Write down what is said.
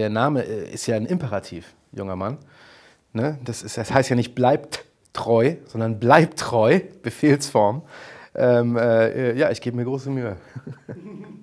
der Name äh, ist ja ein Imperativ, junger Mann. Ne? Das, ist, das heißt ja nicht bleibt treu, sondern bleibt treu, Befehlsform. Ähm, äh, äh ja, ich gebe mir große Mühe.